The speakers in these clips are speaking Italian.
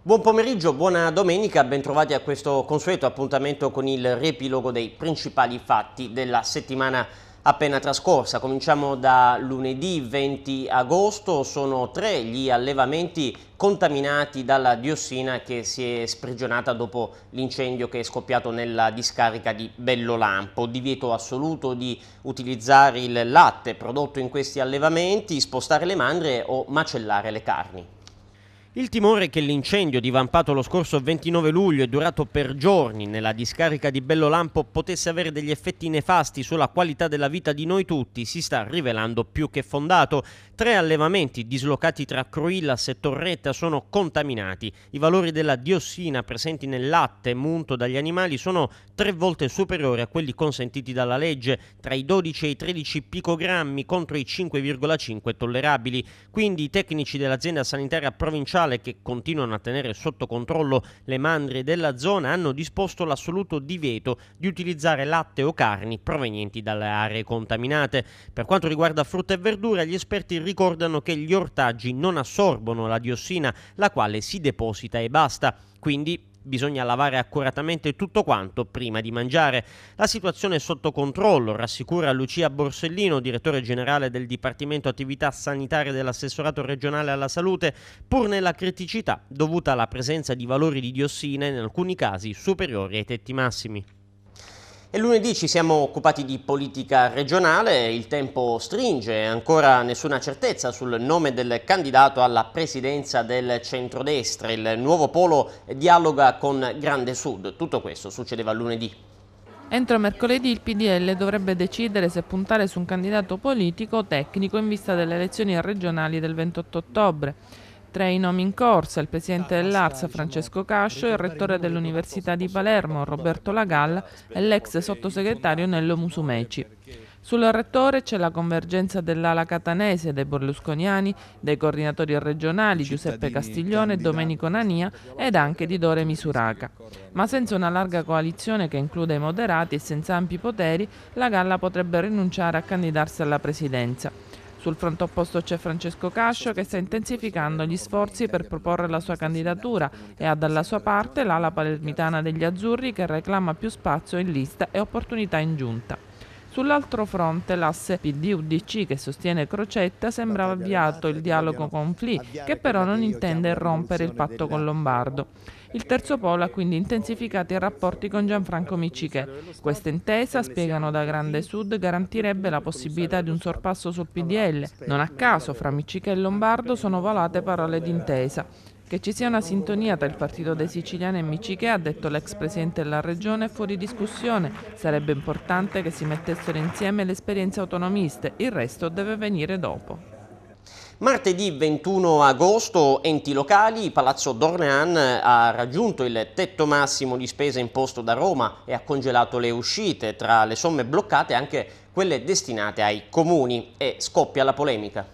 Buon pomeriggio, buona domenica, bentrovati a questo consueto appuntamento con il riepilogo dei principali fatti della settimana appena trascorsa. Cominciamo da lunedì 20 agosto, sono tre gli allevamenti contaminati dalla diossina che si è sprigionata dopo l'incendio che è scoppiato nella discarica di Bellolampo. Divieto assoluto di utilizzare il latte prodotto in questi allevamenti, spostare le mandrie o macellare le carni. Il timore che l'incendio divampato lo scorso 29 luglio e durato per giorni nella discarica di Bellolampo potesse avere degli effetti nefasti sulla qualità della vita di noi tutti si sta rivelando più che fondato. Tre allevamenti dislocati tra Cruillas e Torretta sono contaminati. I valori della diossina presenti nel latte munto dagli animali sono tre volte superiori a quelli consentiti dalla legge, tra i 12 e i 13 picogrammi contro i 5,5 tollerabili. Quindi i tecnici dell'azienda sanitaria provinciale statale che continuano a tenere sotto controllo le mandrie della zona hanno disposto l'assoluto divieto di utilizzare latte o carni provenienti dalle aree contaminate. Per quanto riguarda frutta e verdura, gli esperti ricordano che gli ortaggi non assorbono la diossina, la quale si deposita e basta. Quindi bisogna lavare accuratamente tutto quanto prima di mangiare. La situazione è sotto controllo, rassicura Lucia Borsellino, direttore generale del Dipartimento Attività Sanitarie dell'Assessorato regionale alla salute, pur nella criticità dovuta alla presenza di valori di diossina in alcuni casi superiori ai tetti massimi. E lunedì ci siamo occupati di politica regionale, il tempo stringe, ancora nessuna certezza sul nome del candidato alla presidenza del centrodestra, il nuovo polo dialoga con Grande Sud, tutto questo succedeva lunedì. Entro mercoledì il PDL dovrebbe decidere se puntare su un candidato politico o tecnico in vista delle elezioni regionali del 28 ottobre. Tra i nomi in corsa il presidente dell'Arsa Francesco Cascio, il rettore dell'Università di Palermo Roberto Lagalla e l'ex sottosegretario Nello Musumeci. Sul rettore c'è la convergenza dell'ala catanese dei berlusconiani, dei coordinatori regionali Giuseppe Castiglione e Domenico Nania ed anche di Dore Misuraca. Ma senza una larga coalizione che include i moderati e senza ampi poteri, la Galla potrebbe rinunciare a candidarsi alla presidenza. Sul fronte opposto c'è Francesco Cascio che sta intensificando gli sforzi per proporre la sua candidatura e ha dalla sua parte l'ala palermitana degli Azzurri che reclama più spazio in lista e opportunità in giunta. Sull'altro fronte l'asse PD-UDC che sostiene Crocetta sembra avviato il dialogo con Fli, che però non intende rompere il patto con Lombardo. Il Terzo Polo ha quindi intensificato i rapporti con Gianfranco Micciche. Questa intesa, spiegano da Grande Sud, garantirebbe la possibilità di un sorpasso sul PDL. Non a caso, fra Micciche e Lombardo sono volate parole d'intesa. Che ci sia una sintonia tra il partito dei siciliani e Miciche, ha detto l'ex presidente della regione, è fuori discussione. Sarebbe importante che si mettessero insieme le esperienze autonomiste, il resto deve venire dopo. Martedì 21 agosto enti locali, Palazzo Dornean ha raggiunto il tetto massimo di spesa imposto da Roma e ha congelato le uscite, tra le somme bloccate anche quelle destinate ai comuni e scoppia la polemica.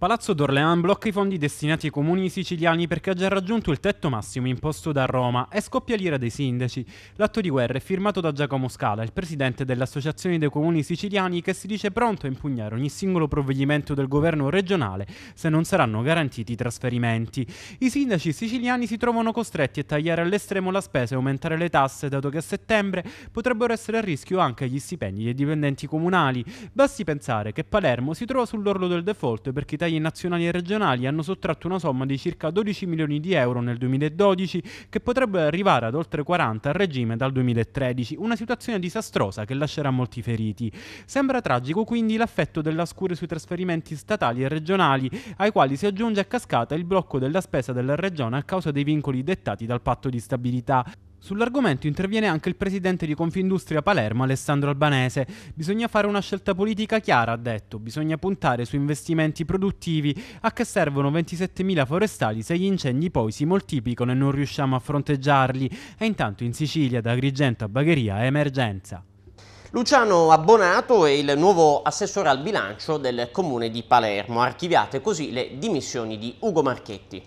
Palazzo d'Orléans blocca i fondi destinati ai comuni siciliani perché ha già raggiunto il tetto massimo imposto da Roma e scoppia l'ira dei sindaci. L'atto di guerra è firmato da Giacomo Scala, il presidente dell'Associazione dei Comuni Siciliani, che si dice pronto a impugnare ogni singolo provvedimento del governo regionale se non saranno garantiti i trasferimenti. I sindaci siciliani si trovano costretti a tagliare all'estremo la spesa e aumentare le tasse, dato che a settembre potrebbero essere a rischio anche gli stipendi dei dipendenti comunali. Basti pensare che Palermo si trova sull'orlo del default perché i tagli dagli nazionali e regionali hanno sottratto una somma di circa 12 milioni di euro nel 2012 che potrebbe arrivare ad oltre 40 al regime dal 2013, una situazione disastrosa che lascerà molti feriti. Sembra tragico quindi l'affetto della scure sui trasferimenti statali e regionali, ai quali si aggiunge a cascata il blocco della spesa della regione a causa dei vincoli dettati dal patto di stabilità. Sull'argomento interviene anche il presidente di Confindustria Palermo Alessandro Albanese. Bisogna fare una scelta politica chiara, ha detto, bisogna puntare su investimenti produttivi a che servono 27.000 forestali se gli incendi poi si moltiplicano e non riusciamo a fronteggiarli. E intanto in Sicilia, da Agrigento a Bagheria, è emergenza. Luciano Abbonato è il nuovo assessore al bilancio del comune di Palermo, archiviate così le dimissioni di Ugo Marchetti.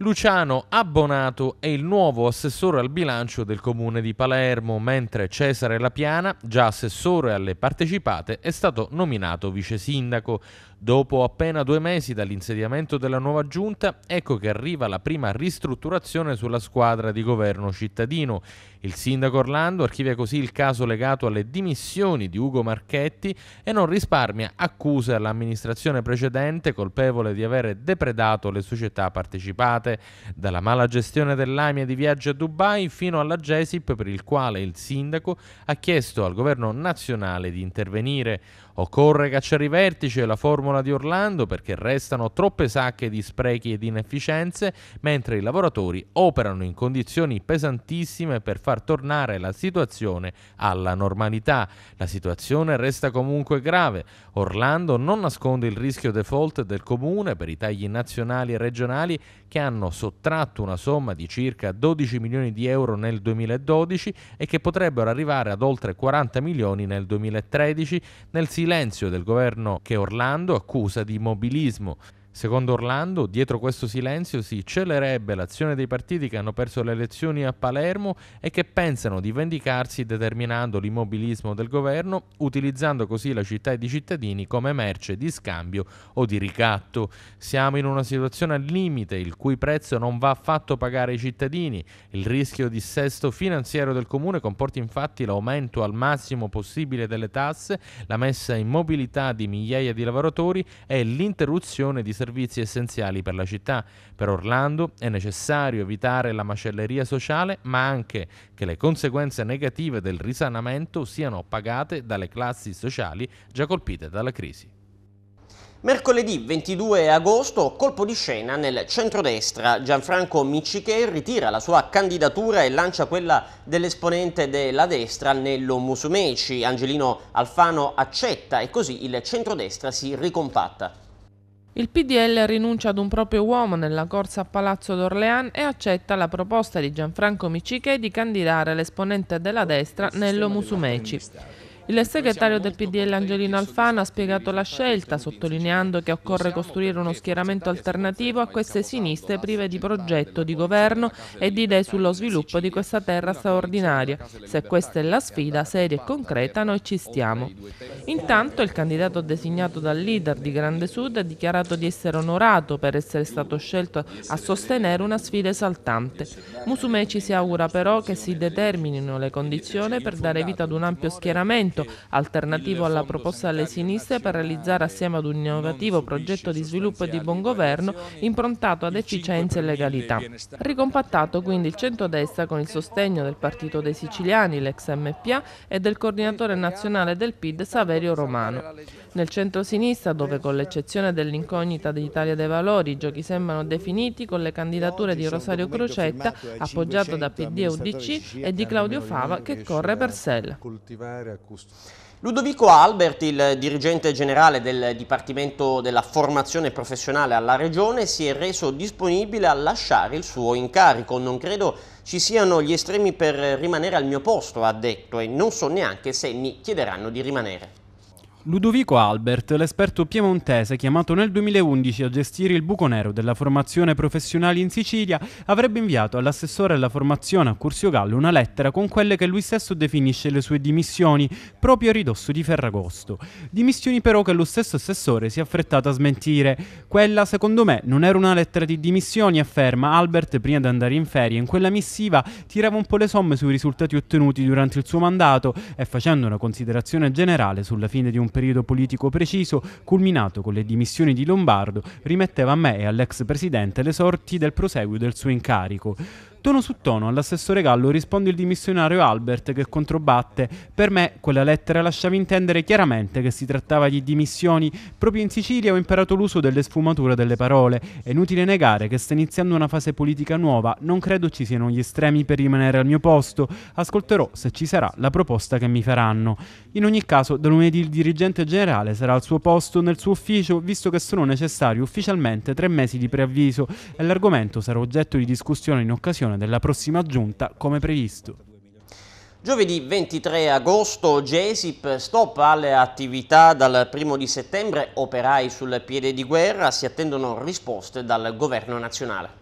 Luciano Abbonato è il nuovo assessore al bilancio del comune di Palermo, mentre Cesare Lapiana, già assessore alle partecipate, è stato nominato vice sindaco. Dopo appena due mesi dall'insediamento della nuova giunta, ecco che arriva la prima ristrutturazione sulla squadra di governo cittadino. Il sindaco Orlando archivia così il caso legato alle dimissioni di Ugo Marchetti e non risparmia accuse all'amministrazione precedente colpevole di avere depredato le società partecipate, dalla mala gestione dell'AMIA di viaggio a Dubai fino alla GESIP per il quale il sindaco ha chiesto al governo nazionale di intervenire. Occorre cacciare i vertici e la forma formula di Orlando perché restano troppe sacche di sprechi ed inefficienze, mentre i lavoratori operano in condizioni pesantissime per far tornare la situazione alla normalità. La situazione resta comunque grave. Orlando non nasconde il rischio default del comune per i tagli nazionali e regionali che hanno sottratto una somma di circa 12 milioni di euro nel 2012 e che potrebbero arrivare ad oltre 40 milioni nel 2013 nel silenzio del governo che Orlando accusa di immobilismo Secondo Orlando, dietro questo silenzio si celerebbe l'azione dei partiti che hanno perso le elezioni a Palermo e che pensano di vendicarsi determinando l'immobilismo del governo, utilizzando così la città e i cittadini come merce di scambio o di ricatto. Siamo in una situazione al limite, il cui prezzo non va affatto pagare ai cittadini. Il rischio di sesto finanziario del comune comporta infatti l'aumento al massimo possibile delle tasse, la messa in mobilità di migliaia di lavoratori e l'interruzione di servizi servizi essenziali per la città. Per Orlando è necessario evitare la macelleria sociale, ma anche che le conseguenze negative del risanamento siano pagate dalle classi sociali già colpite dalla crisi. Mercoledì 22 agosto, colpo di scena nel centrodestra. Gianfranco Micciche ritira la sua candidatura e lancia quella dell'esponente della destra Nello Musumeci. Angelino Alfano accetta e così il centrodestra si ricompatta. Il PDL rinuncia ad un proprio uomo nella corsa a Palazzo d'Orléans e accetta la proposta di Gianfranco Miciche di candidare l'esponente della destra Nello Musumeci. Il segretario del PDL Angelino Alfano ha spiegato la scelta, sottolineando che occorre costruire uno schieramento alternativo a queste sinistre prive di progetto di governo e di idee sullo sviluppo di questa terra straordinaria. Se questa è la sfida seria e concreta, noi ci stiamo. Intanto il candidato designato dal leader di Grande Sud ha dichiarato di essere onorato per essere stato scelto a sostenere una sfida esaltante. Musumeci si augura però che si determinino le condizioni per dare vita ad un ampio schieramento progetto, alternativo alla proposta alle sinistre per realizzare assieme ad un innovativo progetto di sviluppo e di buon governo improntato ad efficienza e legalità. Ricompattato quindi il centrodestra con il sostegno del Partito dei Siciliani, l'ex MPA, e del coordinatore nazionale del PID Saverio Romano. Nel centro-sinistra, dove con l'eccezione dell'incognita dell'Italia dei Valori i giochi sembrano definiti con le candidature di Rosario Crocetta, appoggiato da PD e UDC, e di Claudio Fava che corre per Sella. Ludovico Albert, il dirigente generale del Dipartimento della Formazione Professionale alla Regione, si è reso disponibile a lasciare il suo incarico. Non credo ci siano gli estremi per rimanere al mio posto, ha detto, e non so neanche se mi chiederanno di rimanere. Ludovico Albert, l'esperto piemontese chiamato nel 2011 a gestire il buco nero della formazione professionale in Sicilia, avrebbe inviato all'assessore alla formazione a Curzio Gallo una lettera con quelle che lui stesso definisce le sue dimissioni, proprio a ridosso di Ferragosto. Dimissioni però che lo stesso assessore si è affrettato a smentire. Quella, secondo me, non era una lettera di dimissioni, afferma Albert prima di andare in ferie. In quella missiva tirava un po' le somme sui risultati ottenuti durante il suo mandato e facendo una considerazione generale sulla fine di un un periodo politico preciso, culminato con le dimissioni di Lombardo, rimetteva a me e all'ex presidente le sorti del proseguo del suo incarico. Tono su tono all'assessore Gallo risponde il dimissionario Albert che controbatte. Per me quella lettera lasciava intendere chiaramente che si trattava di dimissioni. Proprio in Sicilia ho imparato l'uso delle sfumature delle parole. È inutile negare che sta iniziando una fase politica nuova. Non credo ci siano gli estremi per rimanere al mio posto. Ascolterò se ci sarà la proposta che mi faranno. In ogni caso, da lunedì il dirigente generale sarà al suo posto nel suo ufficio visto che sono necessari ufficialmente tre mesi di preavviso e l'argomento sarà oggetto di discussione in occasione convocazione della prossima giunta come previsto. Giovedì 23 agosto Gesip stop alle attività dal 1 di settembre, operai sul piede di guerra si attendono risposte dal governo nazionale.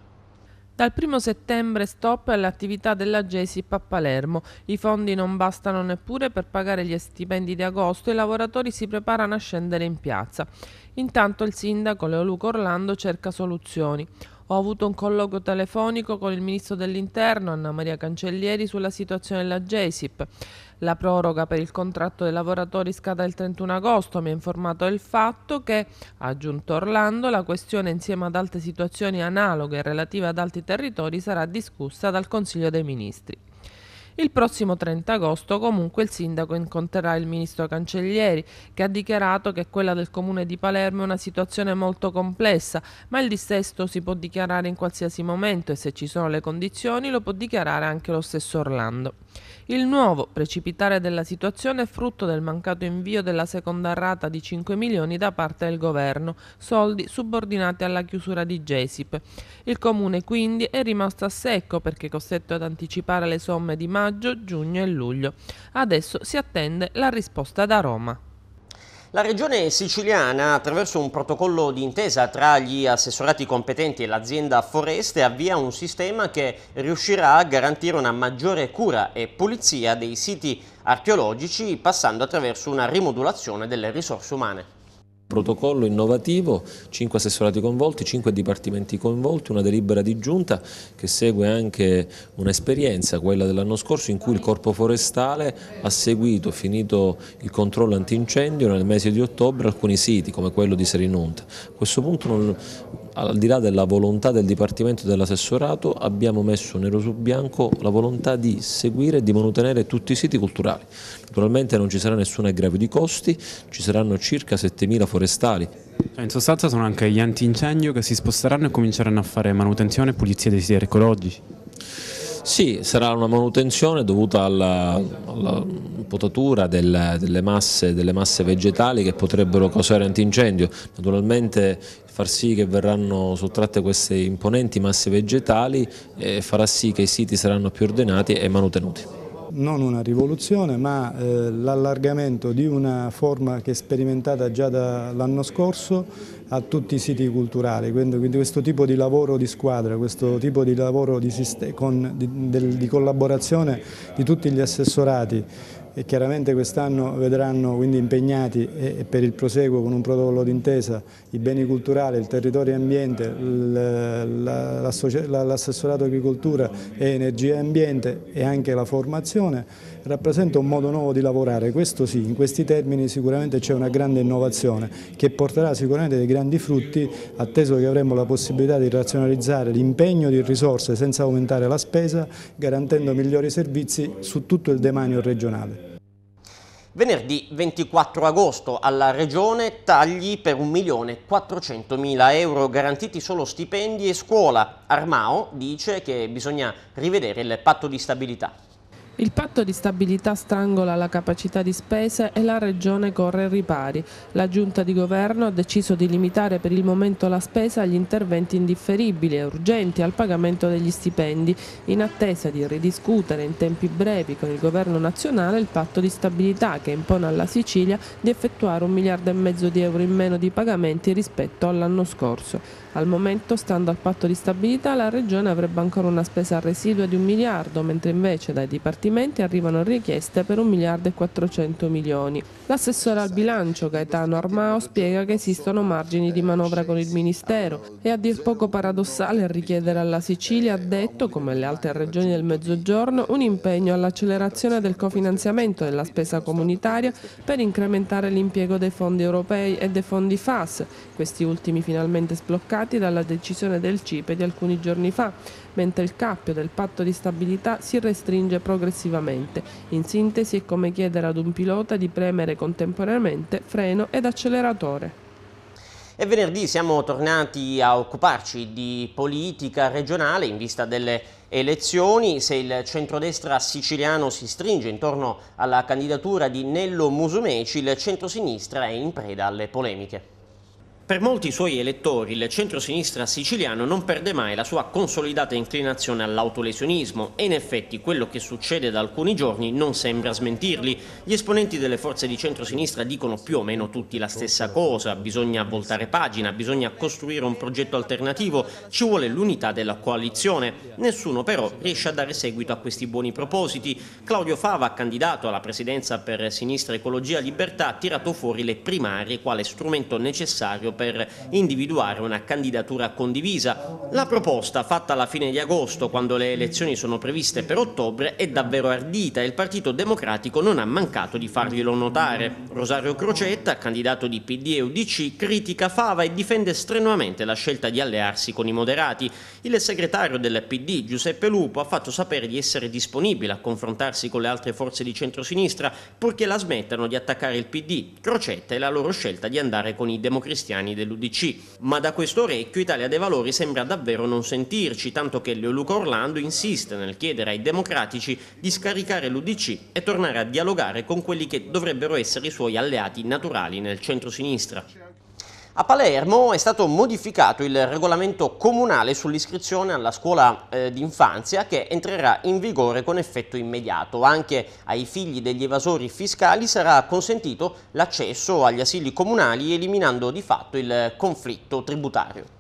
Dal 1 settembre stop all'attività della GESIP a Palermo. I fondi non bastano neppure per pagare gli stipendi di agosto e i lavoratori si preparano a scendere in piazza. Intanto il sindaco Leoluco Orlando cerca soluzioni. Ho avuto un colloquio telefonico con il ministro dell'Interno, Anna Maria Cancellieri, sulla situazione della GESIP. La proroga per il contratto dei lavoratori scada il 31 agosto. Mi ha informato del fatto che, ha aggiunto Orlando, la questione insieme ad altre situazioni analoghe relative ad altri territori sarà discussa dal Consiglio dei Ministri. Il prossimo 30 agosto comunque il sindaco incontrerà il ministro Cancellieri che ha dichiarato che quella del comune di Palermo è una situazione molto complessa, ma il dissesto si può dichiarare in qualsiasi momento e se ci sono le condizioni lo può dichiarare anche lo stesso Orlando. Il nuovo precipitare della situazione è frutto del mancato invio della seconda rata di 5 milioni da parte del governo, soldi subordinati alla chiusura di Gesip. Il comune quindi è rimasto a secco perché costretto ad anticipare le somme di mano maggio, giugno e luglio. Adesso si attende la risposta da Roma. La regione siciliana, attraverso un protocollo d'intesa tra gli assessorati competenti e l'azienda Foreste, avvia un sistema che riuscirà a garantire una maggiore cura e pulizia dei siti archeologici, passando attraverso una rimodulazione delle risorse umane protocollo innovativo, 5 assessorati coinvolti, 5 dipartimenti coinvolti, una delibera di giunta che segue anche un'esperienza, quella dell'anno scorso, in cui il Corpo Forestale ha seguito, finito il controllo antincendio nel mese di ottobre alcuni siti come quello di Serinunta. A questo punto non, al di là della volontà del Dipartimento dell'assessorato abbiamo messo nero su bianco la volontà di seguire e di manutenere tutti i siti culturali. Naturalmente non ci sarà nessun aggravio di costi, ci saranno circa 7.000 forestali. In sostanza sono anche gli antincendio che si sposteranno e cominceranno a fare manutenzione e pulizia dei siti archeologici. Sì, sarà una manutenzione dovuta alla, alla potatura del, delle, masse, delle, masse, vegetali che potrebbero causare antincendio. Naturalmente far sì che verranno sottratte queste imponenti masse vegetali e farà sì che i siti saranno più ordinati e manutenuti non una rivoluzione ma eh, l'allargamento di una forma che è sperimentata già dall'anno scorso a tutti i siti culturali, quindi, quindi, questo tipo di lavoro di squadra, questo tipo di lavoro di, con, di, del, di collaborazione di tutti gli assessorati e chiaramente quest'anno vedranno quindi impegnati e, per il proseguo con un protocollo d'intesa i beni culturali, il territorio e ambiente, l'assessorato agricoltura e energia e ambiente e anche la formazione rappresenta un modo nuovo di lavorare, questo sì, in questi termini sicuramente c'è una grande innovazione che porterà sicuramente dei grandi frutti, atteso che avremo la possibilità di razionalizzare l'impegno di risorse senza aumentare la spesa, garantendo migliori servizi su tutto il demanio regionale. Venerdì 24 agosto alla Regione tagli per 1.400.000 euro, garantiti solo stipendi e scuola. Armao dice che bisogna rivedere il patto di stabilità. Il patto di stabilità strangola la capacità di spese e la Regione corre ai ripari. La Giunta di Governo ha deciso di limitare per il momento la spesa agli interventi indifferibili e urgenti al pagamento degli stipendi, in attesa di ridiscutere in tempi brevi con il Governo nazionale il patto di stabilità che impone alla Sicilia di effettuare un miliardo e mezzo di euro in meno di pagamenti rispetto all'anno scorso. Al momento, stando al patto di stabilità, la Regione avrebbe ancora una spesa residua di un miliardo, mentre invece dai dipartimenti dipartimenti arrivano richieste per 1 miliardo e 400 milioni. L'assessore al bilancio Gaetano Armao spiega che esistono margini di manovra con il Ministero e a dir poco paradossale richiedere alla Sicilia, ha detto, come le altre regioni del Mezzogiorno, un impegno all'accelerazione del cofinanziamento della spesa comunitaria per incrementare l'impiego dei fondi europei e dei fondi FAS, questi ultimi finalmente sbloccati dalla decisione del CIPE di alcuni giorni fa, mentre il cappio del patto di stabilità si restringe progressivamente successivamente. In sintesi è come chiedere ad un pilota di premere contemporaneamente freno ed acceleratore. E venerdì siamo tornati a occuparci di politica regionale in vista delle elezioni. Se il centrodestra siciliano si stringe intorno alla candidatura di Nello Musumeci, il centrosinistra è in preda alle polemiche. Per molti suoi elettori il centrosinistra siciliano non perde mai la sua consolidata inclinazione all'autolesionismo e in effetti quello che succede da alcuni giorni non sembra smentirli. Gli esponenti delle forze di centrosinistra dicono più o meno tutti la stessa cosa, bisogna voltare pagina, bisogna costruire un progetto alternativo, ci vuole l'unità della coalizione. Nessuno però riesce a dare seguito a questi buoni propositi. Claudio Fava, candidato alla presidenza per Sinistra Ecologia Libertà, ha tirato fuori le primarie quale strumento necessario per individuare una candidatura condivisa. La proposta, fatta alla fine di agosto, quando le elezioni sono previste per ottobre, è davvero ardita e il Partito Democratico non ha mancato di farglielo notare. Rosario Crocetta, candidato di PD e UDC, critica Fava e difende strenuamente la scelta di allearsi con i moderati. Il segretario del PD, Giuseppe Lupo, ha fatto sapere di essere disponibile a confrontarsi con le altre forze di centrosinistra purché la smettano di attaccare il PD, Crocetta e la loro scelta di andare con i democristiani italiani dell'Udc. Ma da questo orecchio Italia dei Valori sembra davvero non sentirci, tanto che Leoluca Orlando insiste nel chiedere ai democratici di scaricare l'Udc e tornare a dialogare con quelli che dovrebbero essere i suoi alleati naturali nel centro-sinistra. A Palermo è stato modificato il regolamento comunale sull'iscrizione alla scuola eh, d'infanzia che entrerà in vigore con effetto immediato. Anche ai figli degli evasori fiscali sarà consentito l'accesso agli asili comunali eliminando di fatto il conflitto tributario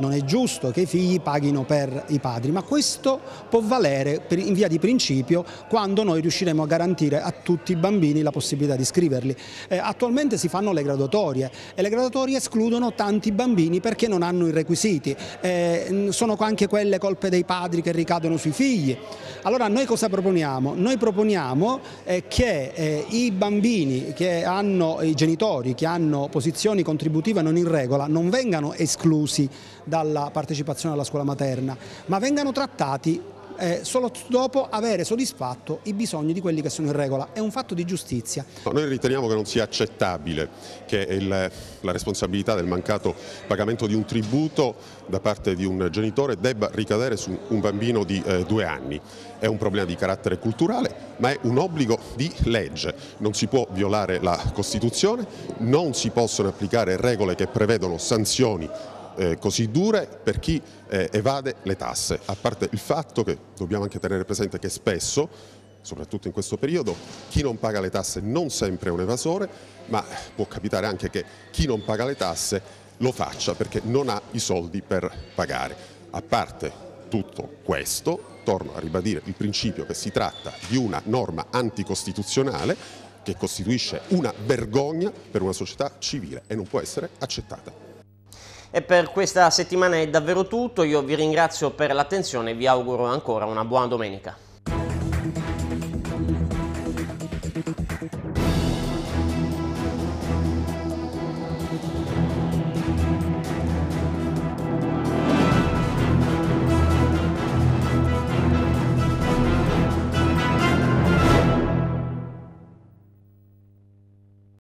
non è giusto che i figli paghino per i padri, ma questo può valere in via di principio quando noi riusciremo a garantire a tutti i bambini la possibilità di iscriverli. Eh, attualmente si fanno le graduatorie e le graduatorie escludono tanti bambini perché non hanno i requisiti, eh, sono anche quelle colpe dei padri che ricadono sui figli. Allora noi cosa proponiamo? Noi proponiamo eh, che eh, i bambini che hanno i genitori, che hanno posizioni contributive non in regola, non vengano esclusi dalla partecipazione alla scuola materna, ma vengano trattati eh, solo dopo avere soddisfatto i bisogni di quelli che sono in regola. È un fatto di giustizia. Noi riteniamo che non sia accettabile che il, la responsabilità del mancato pagamento di un tributo da parte di un genitore debba ricadere su un bambino di eh, due anni. È un problema di carattere culturale, ma è un obbligo di legge. Non si può violare la Costituzione, non si possono applicare regole che prevedono sanzioni eh, così dure per chi eh, evade le tasse, a parte il fatto che dobbiamo anche tenere presente che spesso, soprattutto in questo periodo, chi non paga le tasse non sempre è un evasore, ma può capitare anche che chi non paga le tasse lo faccia perché non ha i soldi per pagare. A parte tutto questo, torno a ribadire il principio che si tratta di una norma anticostituzionale che costituisce una vergogna per una società civile e non può essere accettata. E per questa settimana è davvero tutto, io vi ringrazio per l'attenzione e vi auguro ancora una buona domenica.